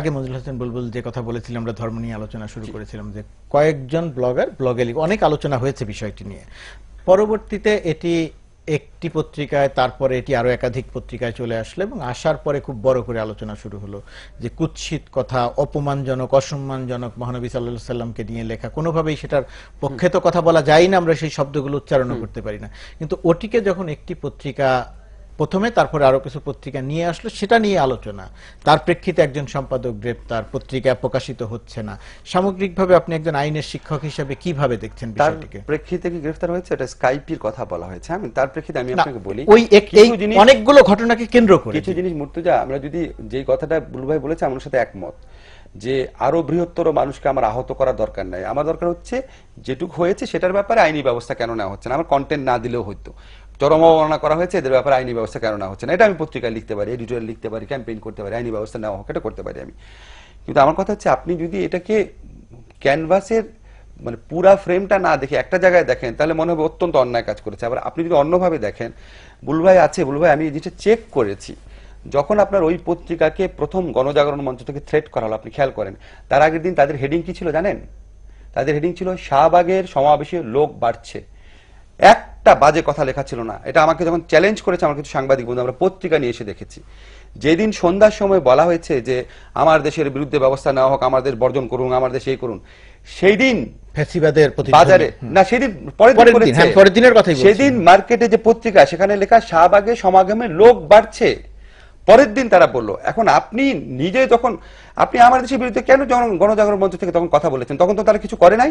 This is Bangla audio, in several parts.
আগে মজুল হোসেন বলবুল যে কথা বলেছিলাম আমরা ধর্ম নিয়ে আলোচনা শুরু করেছিলাম যে কয়েকজন ব্লগার ব্লগে অনেক আলোচনা হয়েছে বিষয়টি নিয়ে পরবর্তীতে এটি একটি পত্রিকায় তারপরে এটি আরো একাধিক পত্রিকায় চলে আসলো এবং আসার পরে খুব বড় করে আলোচনা শুরু হলো যে কুৎসিত কথা অপমানজনক অসম্মানজনক মহানবী সাল্লাহ সাল্লামকে নিয়ে লেখা কোনোভাবেই সেটার পক্ষে তো কথা বলা যায় না আমরা সেই শব্দগুলো উচ্চারণও করতে পারি না কিন্তু ওটিকে যখন একটি পত্রিকা প্রথমে তারপরে আরো কিছু পত্রিকা নিয়ে আসলো সেটা নিয়ে আলোচনা তার প্রেক্ষিতে একজন সম্পাদক গ্রেপ্তার পত্রিকা প্রকাশিত হচ্ছে না সামগ্রিকভাবে আপনি একজন আইনের শিক্ষক হিসেবে কিভাবে দেখছেন তার প্রেক্ষিতে কি গ্রেফতার হয়েছে এটা স্কাইপির কথা বলা হয়েছে আমি তার প্রেক্ষিতে আমি আপনাকে বলি ওই অনেকগুলো ঘটনাকে কেন্দ্র করে কিছু জিনিস মুর্তুজা আমরা যদি যেই কথাটা বুলু ভাই বলেছে আমার সাথে একমত যে আরো বৃহত্তর মানুষকে আমার আহত করার দরকার নাই আমার দরকার হচ্ছে যেটুক হয়েছে সেটার ব্যাপারে আইনি ব্যবস্থা কেন নেওয়া হচ্ছে না আমার কন্টেন্ট না দিলেও হইতো চরম অবমাননা করা হয়েছে এদের ব্যাপারে আইনি ব্যবস্থা কেন না হচ্ছে না এটা আমি পত্রিকায় লিখতে পারি এডিটোরিয়াল লিখতে পারি ক্যাম্পেইন করতে পারি আইনি ব্যবস্থা নেওয়া হোক এটা করতে পারি আমি কিন্তু আমার কথা হচ্ছে আপনি যদি এটাকে ক্যানভাসের মানে পুরা ফ্রেমটা না দেখে একটা জায়গায় দেখেন তাহলে মনে হবে অত্যন্ত অন্যায় কাজ করেছে আবার আপনি যদি অন্যভাবে দেখেন বুলভাই আছে বুলভাই আমি এই জিনিসটা চেক করেছি যখন আপনার ওই পত্রিকাকে প্রথম গণজাগরণ মঞ্চ থেকে থ্রেট করা হলো আপনি খেয়াল করেন তার আগের দিন তাদের হেডিং কি ছিল জানেন তাদের হেডিং ছিল শাহবাগের সমাবেশে লোক বাড়ছে এক একটা বাজে কথা লেখা ছিল না এটা আমাকে যখন চ্যালেঞ্জ করেছে আমার কিছু সাংবাদিক বন্ধু আমরা পত্রিকা নিয়ে এসে দেখেছি যেদিন সন্ধ্যার সময় বলা হয়েছে যে আমার দেশের বিরুদ্ধে ব্যবস্থা নেওয়া হোক আমার দেশ বর্জন করুন আমার দেশ এই করুন সেই দিন হ্যাঁ, সেদিন মার্কেটে যে পত্রিকা সেখানে লেখা শাহবাগে সমাগমে লোক বাড়ছে পরের দিন তারা বললো এখন আপনি নিজে যখন আপনি আমার দেশের বিরুদ্ধে কেন গণজাগরণ মঞ্চ থেকে তখন কথা বলেছেন তখন তো তারা কিছু করে নাই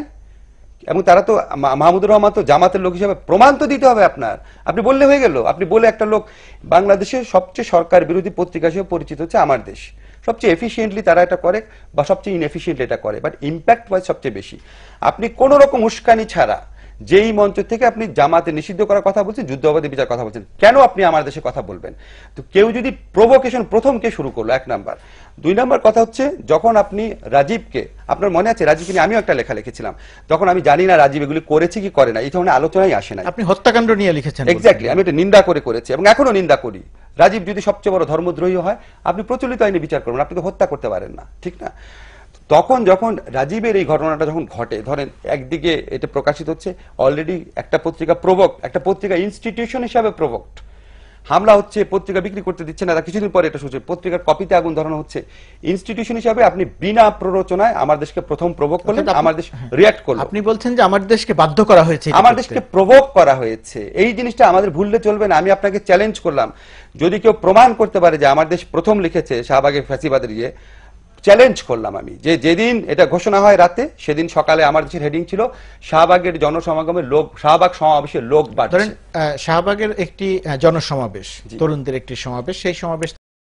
এবং তারা তো মাহমুদুর রহমান তো জামাতের লোক হিসেবে প্রমাণ তো দিতে হবে আপনার আপনি বললে হয়ে গেল আপনি বলে একটা লোক বাংলাদেশের সবচেয়ে সরকার বিরোধী পত্রিকা হিসেবে পরিচিত হচ্ছে আমার দেশ সবচেয়ে এফিসিয়েন্টলি তারা এটা করে বা সবচেয়ে ইনএফিসিয়েন্টলি এটা করে বাট ইম্প্যাক্ট ওয়াইজ সবচেয়ে বেশি আপনি কোনো রকম উস্কানি ছাড়া যেই মঞ্চ থেকে আপনি জামাতে নিষিদ্ধ করার কথা বলছেন যুদ্ধবাদী বিচার কথা বলছেন কেন আপনি আমার দেশে কথা বলবেন তো কেউ যদি প্রভোকেশন প্রথম কে শুরু করলো এক নাম্বার দুই নাম্বার কথা হচ্ছে যখন আপনি রাজীবকে আপনার মনে আছে রাজীবকে নিয়ে আমিও একটা লেখা লিখেছিলাম তখন আমি জানি না রাজীব এগুলি করেছে কি করে না এই ধরনের আলোচনাই আসে না আপনি হত্যাকাণ্ড নিয়ে লিখেছেন এক্স্যাক্টলি আমি এটা নিন্দা করে করেছি এবং এখনো নিন্দা করি রাজীব যদি সবচেয়ে বড় ধর্মদ্রোহী হয় আপনি প্রচলিত আইনে বিচার করবেন আপনি তো হত্যা করতে পারেন না ঠিক না তখন যখন রাজীবের এই ঘটনাটা যখন ঘটে ধরেন একদিকে এটা প্রকাশিত হচ্ছে অলরেডি একটা পত্রিকা প্রবক্ট একটা পত্রিকা ইনস্টিটিউশন হিসাবে প্রবক্ট হামলা হচ্ছে পত্রিকা বিক্রি করতে দিচ্ছে না কিছুদিন পরে এটা শুনছে পত্রিকার কপিতে আগুন ধরানো হচ্ছে ইনস্টিটিউশন হিসাবে আপনি বিনা প্ররোচনায় আমার দেশকে প্রথম প্রভোগ করলেন আমার দেশ রিয়াক্ট করলো আপনি বলছেন যে আমার দেশকে বাধ্য করা হয়েছে আমার দেশকে প্রভোগ করা হয়েছে এই জিনিসটা আমাদের ভুললে চলবে না আমি আপনাকে চ্যালেঞ্জ করলাম যদি কেউ প্রমাণ করতে পারে যে আমার দেশ প্রথম লিখেছে শাহবাগের ফ্যাসিবাদের ইয়ে চ্যালেঞ্জ করলাম আমি যে যেদিন এটা ঘোষণা হয় রাতে সেদিন সকালে আমার দেশের হেডিং ছিল শাহবাগের জনসমাগমের লোক শাহবাগ সমাবেশে লোক বাড়ছে শাহবাগের একটি জনসমাবেশ তরুণদের একটি সমাবেশ সেই সমাবেশ